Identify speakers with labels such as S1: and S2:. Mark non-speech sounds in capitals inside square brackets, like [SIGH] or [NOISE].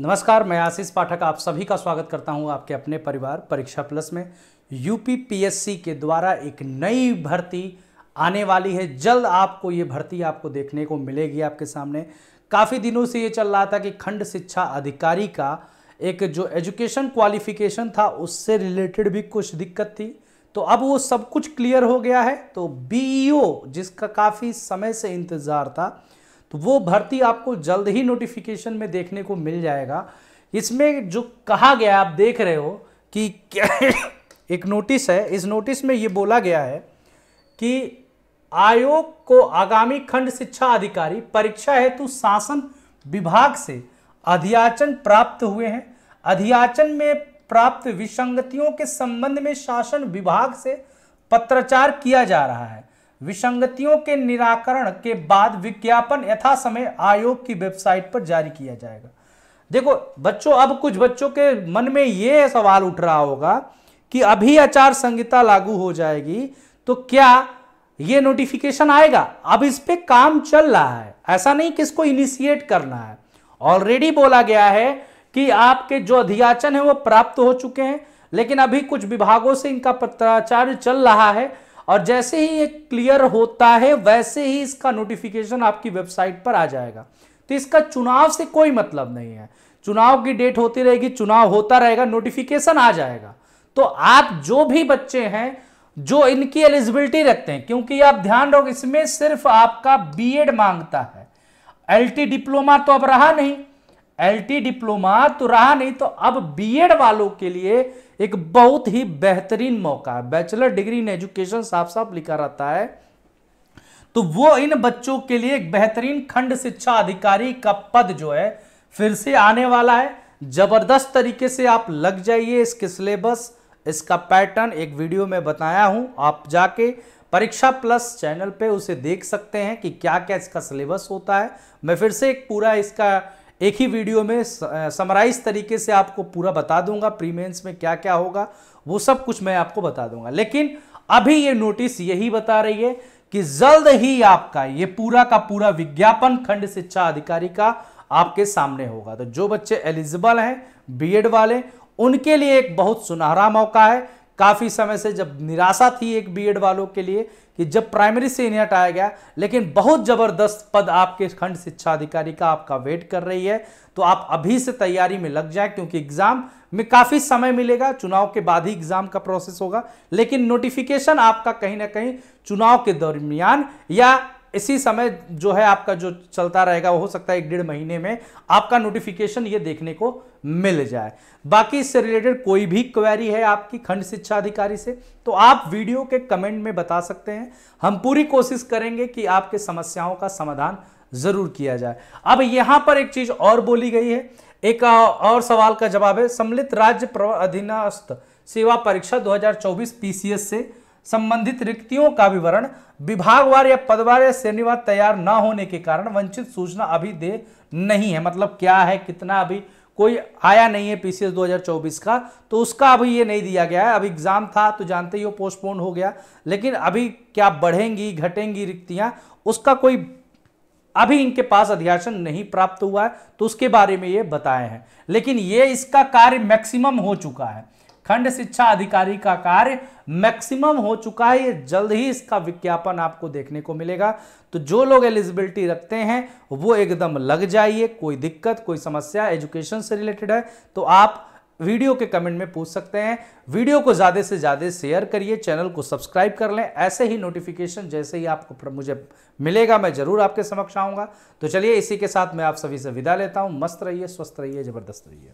S1: नमस्कार मैं आशीष पाठक आप सभी का स्वागत करता हूं आपके अपने परिवार परीक्षा प्लस में यूपीपीएससी के द्वारा एक नई भर्ती आने वाली है जल्द आपको ये भर्ती आपको देखने को मिलेगी आपके सामने काफ़ी दिनों से ये चल रहा था कि खंड शिक्षा अधिकारी का एक जो एजुकेशन क्वालिफिकेशन था उससे रिलेटेड भी कुछ दिक्कत थी तो अब वो सब कुछ क्लियर हो गया है तो बीईओ जिसका काफ़ी समय से इंतज़ार था तो वो भर्ती आपको जल्द ही नोटिफिकेशन में देखने को मिल जाएगा इसमें जो कहा गया आप देख रहे हो कि [COUGHS] एक नोटिस है इस नोटिस में ये बोला गया है कि आयोग को आगामी खंड शिक्षा अधिकारी परीक्षा हेतु शासन विभाग से अध्याचन प्राप्त हुए हैं अध्याचन में प्राप्त विसंगतियों के संबंध में शासन विभाग से पत्राचार किया जा रहा है विसंगतियों के निराकरण के बाद विज्ञापन यथा समय आयोग की वेबसाइट पर जारी किया जाएगा देखो बच्चों अब कुछ बच्चों के मन में ये सवाल उठ रहा होगा कि अभी आचार संहिता लागू हो जाएगी तो क्या ये नोटिफिकेशन आएगा अब इस पर काम चल रहा है ऐसा नहीं कि इसको इनिशिएट करना है ऑलरेडी बोला गया है कि आपके जो अधियाचन है वो प्राप्त हो चुके हैं लेकिन अभी कुछ विभागों से इनका पत्राचार चल रहा है और जैसे ही ये क्लियर होता है वैसे ही इसका नोटिफिकेशन आपकी वेबसाइट पर आ जाएगा तो इसका चुनाव से कोई मतलब नहीं है चुनाव की डेट होती रहेगी चुनाव होता रहेगा नोटिफिकेशन आ जाएगा तो आप जो भी बच्चे हैं जो इनकी एलिजिबिलिटी रखते हैं क्योंकि आप ध्यान रखो इसमें सिर्फ आपका बीएड मांगता है एलटी डिप्लोमा तो अब रहा नहीं एलटी डिप्लोमा तो रहा नहीं तो अब बीएड वालों के लिए एक बहुत ही बेहतरीन मौका है बैचलर डिग्री इन एजुकेशन साफ साफ लिखा रहता है तो वो इन बच्चों के लिए एक बेहतरीन खंड शिक्षा अधिकारी का पद जो है फिर से आने वाला है जबरदस्त तरीके से आप लग जाइए इसके सिलेबस इसका पैटर्न एक वीडियो में बताया हूं आप जाके परीक्षा प्लस चैनल पे उसे देख सकते हैं कि क्या क्या इसका सिलेबस होता है मैं फिर से एक पूरा इसका एक ही वीडियो में समराइज तरीके से आपको पूरा बता दूंगा प्रीमेंस में क्या क्या होगा वो सब कुछ मैं आपको बता दूंगा लेकिन अभी ये नोटिस यही बता रही है कि जल्द ही आपका ये पूरा का पूरा विज्ञापन खंड शिक्षा अधिकारी का आपके सामने होगा तो जो बच्चे एलिजिबल हैं बीएड वाले उनके लिए एक बहुत सुनहरा मौका है काफ़ी समय से जब निराशा थी एक बीएड वालों के लिए कि जब प्राइमरी से इन्हें हटाया गया लेकिन बहुत ज़बरदस्त पद आपके खंड शिक्षा अधिकारी का आपका वेट कर रही है तो आप अभी से तैयारी में लग जाए क्योंकि एग्ज़ाम में काफ़ी समय मिलेगा चुनाव के बाद ही एग्ज़ाम का प्रोसेस होगा लेकिन नोटिफिकेशन आपका कहीं ना कहीं चुनाव के दरमियान या इसी समय जो है आपका जो चलता रहेगा वो हो सकता है एक डेढ़ महीने में आपका नोटिफिकेशन ये देखने को मिल जाए बाकी इससे रिलेटेड कोई भी क्वेरी है आपकी खंड शिक्षा अधिकारी से तो आप वीडियो के कमेंट में बता सकते हैं हम पूरी कोशिश करेंगे कि आपके समस्याओं का समाधान जरूर किया जाए अब यहां पर एक चीज और बोली गई है एक और सवाल का जवाब है सम्मिलित राज्य अधीनस्थ सेवा परीक्षा 2024 पीसीएस से संबंधित रिक्तियों का विवरण विभागवार या पदवार या श्रेणीवार तैयार न होने के कारण वंचित सूचना अभी दे नहीं है मतलब क्या है कितना अभी कोई आया नहीं है पीसीएस 2024 का तो उसका अभी ये नहीं दिया गया है अब एग्ज़ाम था तो जानते ही वो पोस्टपोन हो गया लेकिन अभी क्या बढ़ेंगी घटेंगी रिक्तियां उसका कोई अभी इनके पास अध्यासन नहीं प्राप्त हुआ है तो उसके बारे में ये बताए हैं लेकिन ये इसका कार्य मैक्सिमम हो चुका है खंड शिक्षा अधिकारी का कार्य मैक्सिमम हो चुका है ये जल्द ही इसका विज्ञापन आपको देखने को मिलेगा तो जो लोग एलिजिबिलिटी रखते हैं वो एकदम लग जाइए कोई दिक्कत कोई समस्या एजुकेशन से रिलेटेड है तो आप वीडियो के कमेंट में पूछ सकते हैं वीडियो को ज़्यादा से ज़्यादा शेयर करिए चैनल को सब्सक्राइब कर लें ऐसे ही नोटिफिकेशन जैसे ही आपको मुझे मिलेगा मैं ज़रूर आपके समक्ष आऊँगा तो चलिए इसी के साथ मैं आप सभी से विदा लेता हूँ मस्त रहिए स्वस्थ रहिए ज़बरदस्त रहिए